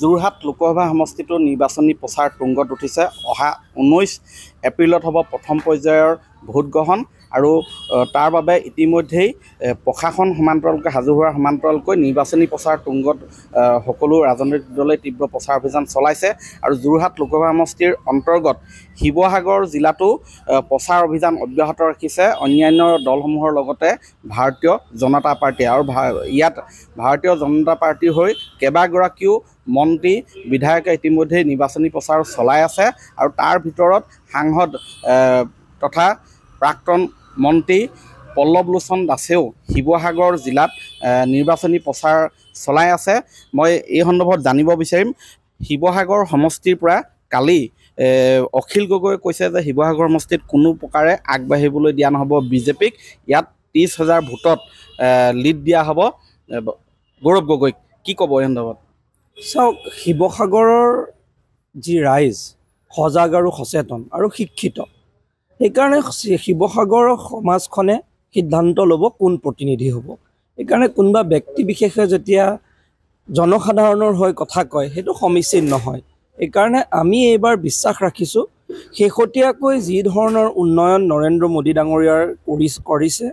যোৰহাট লোকসভা সমষ্টিটো নিৰ্বাচনী প্ৰচাৰ তুংগত উঠিছে অহা ঊনৈছ এপ্ৰিলত হ'ব প্ৰথম পৰ্যায়ৰ ভোটগ্ৰহণ আৰু তাৰ বাবে ইতিমধ্যেই প্ৰশাসন সমান্তৰালকৈ সাজু হোৱাৰ সমান্তৰালকৈ নিৰ্বাচনী প্ৰচাৰ তুংগত সকলো ৰাজনৈতিক দলে তীব্ৰ প্ৰচাৰ অভিযান চলাইছে আৰু যোৰহাট লোকসভা সমষ্টিৰ অন্তৰ্গত শিৱসাগৰ জিলাতো প্ৰচাৰ অভিযান অব্যাহত ৰাখিছে অন্যান্য দলসমূহৰ লগতে ভাৰতীয় জনতা পাৰ্টীয়ে আৰু ইয়াত ভাৰতীয় জনতা পাৰ্টীৰ হৈ কেইবাগৰাকীও মন্ত্ৰী বিধায়কে ইতিমধ্যেই নিৰ্বাচনী প্ৰচাৰ চলাই আছে আৰু তাৰ ভিতৰত সাংসদ তথা প্ৰাক্তন মন্ত্ৰী লোচন দাসেও শিৱসাগৰ জিলাত নিৰ্বাচনী প্ৰচাৰ চলাই আছে মই এই সন্দৰ্ভত জানিব বিচাৰিম শিৱসাগৰ সমষ্টিৰ পৰা কালি অখিল গগৈ কৈছে যে শিৱসাগৰ সমষ্টিত কোনো প্ৰকাৰে আগবাঢ়িবলৈ দিয়া নহ'ব বিজেপিক ইয়াত ত্ৰিছ হাজাৰ ভোটত লিড দিয়া হ'ব গৌৰৱ গগৈক কি ক'ব এই সন্দৰ্ভত চাওক শিৱসাগৰৰ যি ৰাইজ সজাগ আৰু সচেতন আৰু শিক্ষিত সেইকাৰণে শিৱসাগৰৰ সমাজখনে সিদ্ধান্ত ল'ব কোন প্ৰতিনিধি হ'ব সেইকাৰণে কোনোবা ব্যক্তি বিশেষে যেতিয়া জনসাধাৰণৰ হৈ কথা কয় সেইটো সমীচীন নহয় সেইকাৰণে আমি এইবাৰ বিশ্বাস ৰাখিছোঁ শেহতীয়াকৈ যি ধৰণৰ উন্নয়ন নৰেন্দ্ৰ মোদী ডাঙৰীয়াৰ কৰি কৰিছে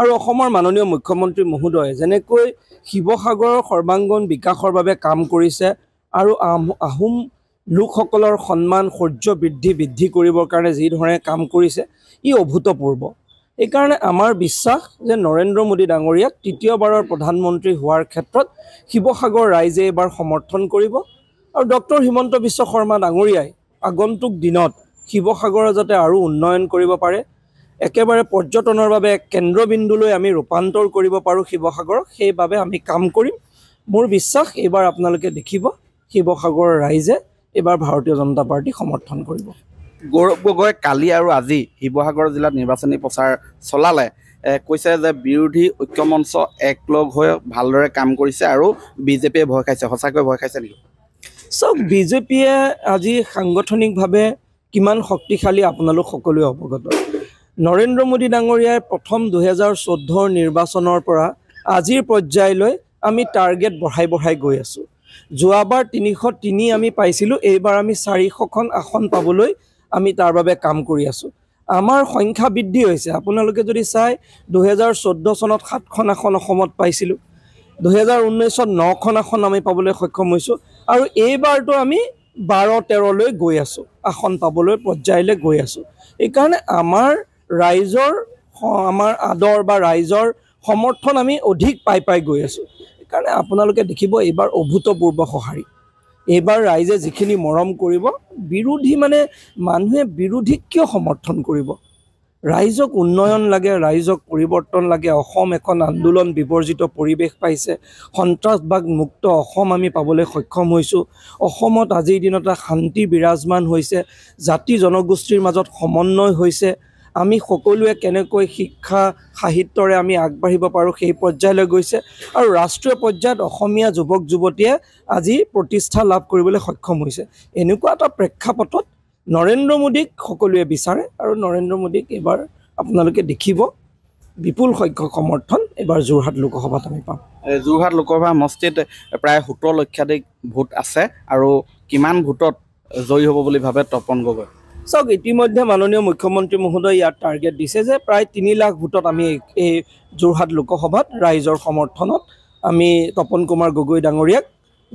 আৰু অসমৰ মাননীয় মুখ্যমন্ত্ৰী মহোদয়ে যেনেকৈ শিৱসাগৰৰ সৰ্বাংগীন বিকাশৰ বাবে কাম কৰিছে আৰু আহোম লোকসকলৰ সন্মান সৌৰ্য বৃদ্ধি বৃদ্ধি কৰিবৰ কাৰণে যিধৰণে কাম কৰিছে ই অভূতপূৰ্ব এইকাৰণে আমাৰ বিশ্বাস যে নৰেন্দ্ৰ মোদী ডাঙৰীয়াক তৃতীয়বাৰৰ প্ৰধানমন্ত্ৰী হোৱাৰ ক্ষেত্ৰত শিৱসাগৰ ৰাইজে এইবাৰ সমৰ্থন কৰিব আৰু ডক্টৰ হিমন্ত বিশ্ব শৰ্মা ডাঙৰীয়াই আগন্তুক দিনত শিৱসাগৰৰ যাতে আৰু উন্নয়ন কৰিব পাৰে একেবাৰে পৰ্যটনৰ বাবে এক কেন্দ্ৰবিন্দুলৈ আমি ৰূপান্তৰ কৰিব পাৰোঁ শিৱসাগৰক সেইবাবে আমি কাম কৰিম মোৰ বিশ্বাস এইবাৰ আপোনালোকে দেখিব শিৱসাগৰ ৰাইজে এইবাৰ ভাৰতীয় জনতা পাৰ্টি সমৰ্থন কৰিব গৌৰৱ গগৈ কালি আৰু আজি শিৱসাগৰ জিলাত নিৰ্বাচনী প্ৰচাৰ চলালে কৈছে যে বিৰোধী ঐক্য মঞ্চ একলগ হৈ ভালদৰে কাম কৰিছে আৰু বিজেপিয়ে ভয় খাইছে সঁচাকৈ ভয় খাইছে নেকি চাওক বিজেপিয়ে আজি সাংগঠনিকভাৱে কিমান শক্তিশালী আপোনালোক সকলোৱে অৱগত নৰেন্দ্ৰ মোদী ডাঙৰীয়াই প্ৰথম দুহেজাৰ চৈধ্যৰ নিৰ্বাচনৰ পৰা আজিৰ পৰ্যায়লৈ আমি টাৰ্গেট বঢ়াই বঢ়াই গৈ আছোঁ যোৱাবাৰ তিনিশ তিনি আমি পাইছিলোঁ এইবাৰ আমি চাৰিশখন আসন পাবলৈ আমি তাৰ বাবে কাম কৰি আছোঁ আমাৰ সংখ্যা বৃদ্ধি হৈছে আপোনালোকে যদি চাই দুহেজাৰ চৈধ্য চনত সাতখন আসন অসমত পাইছিলোঁ দুহেজাৰ ঊনৈছত নখন আসন আমি পাবলৈ সক্ষম হৈছোঁ আৰু এইবাৰতো আমি বাৰ তেৰলৈ গৈ আছোঁ আসন পাবলৈ পৰ্যায়লৈ গৈ আছোঁ এইকাৰণে আমাৰ ৰাইজৰ আমাৰ আদৰ বা ৰাইজৰ সমৰ্থন আমি অধিক পাই পাই গৈ আছোঁ কাৰণে আপোনালোকে দেখিব এইবাৰ অভূতপূৰ্ব সঁহাৰি এইবাৰ ৰাইজে যিখিনি মৰম কৰিব বিৰোধী মানে মানুহে বিৰোধীক কিয় সমৰ্থন কৰিব ৰাইজক উন্নয়ন লাগে ৰাইজক পৰিৱৰ্তন লাগে অসম এখন আন্দোলন বিবৰ্জিত পৰিৱেশ পাইছে সন্ত্ৰাসবাদ মুক্ত অসম আমি পাবলৈ সক্ষম হৈছোঁ অসমত আজিৰ দিনত শান্তি বিৰাজমান হৈছে জাতি জনগোষ্ঠীৰ মাজত সমন্বয় হৈছে আমি সকলোৱে কেনেকৈ শিক্ষা সাহিত্যৰে আমি আগবাঢ়িব পাৰোঁ সেই পৰ্যায়লৈ গৈছে আৰু ৰাষ্ট্ৰীয় পৰ্যায়ত অসমীয়া যুৱক যুৱতীয়ে আজি প্ৰতিষ্ঠা লাভ কৰিবলৈ সক্ষম হৈছে এনেকুৱা এটা প্ৰেক্ষাপটত নৰেন্দ্ৰ মোদীক সকলোৱে বিচাৰে আৰু নৰেন্দ্ৰ মোদীক এইবাৰ আপোনালোকে দেখিব বিপুল সংখ্যক সমৰ্থন এইবাৰ যোৰহাট লোকসভাত আমি পাম যোৰহাট লোকসভা সমষ্টিত প্ৰায় সোতৰ লক্ষাধিক ভোট আছে আৰু কিমান ভোটত জয়ী হ'ব বুলি ভাবে তপন গগৈ চাওক ইতিমধ্যে মাননীয় মুখ্যমন্ত্ৰী মহোদয়ে ইয়াত টাৰ্গেট দিছে যে প্ৰায় তিনি লাখ ভোটত আমি এই যোৰহাট লোকসভাত ৰাইজৰ সমৰ্থনত আমি তপন কুমাৰ গগৈ ডাঙৰীয়াক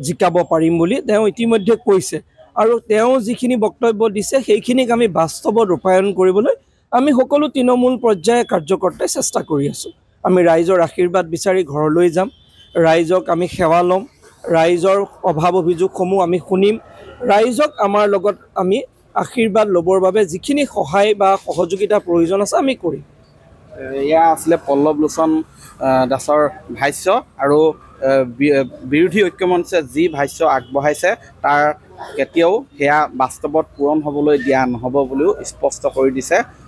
জিকাব পাৰিম বুলি তেওঁ ইতিমধ্যে কৈছে আৰু তেওঁ যিখিনি বক্তব্য দিছে সেইখিনিক আমি বাস্তৱত ৰূপায়ণ কৰিবলৈ আমি সকলো তৃণমূল পৰ্যায়ে কাৰ্যকৰ্তাই চেষ্টা কৰি আছোঁ আমি ৰাইজৰ আশীৰ্বাদ বিচাৰি ঘৰলৈ যাম ৰাইজক আমি সেৱা ল'ম ৰাইজৰ অভাৱ অভিযোগসমূহ আমি শুনিম ৰাইজক আমাৰ লগত আমি আশীৰ্বাদ ল'বৰ বাবে যিখিনি সহায় বা সহযোগিতা প্ৰয়োজন আছে আমি কৰিম এয়া আছিলে পল্লৱ লোচন দাসৰ ভাষ্য আৰু বিৰোধী ঐক্যমঞ্চে যি ভাষ্য আগবঢ়াইছে তাৰ কেতিয়াও সেয়া বাস্তৱত পূৰণ হ'বলৈ দিয়া নহ'ব বুলিও স্পষ্ট কৰি দিছে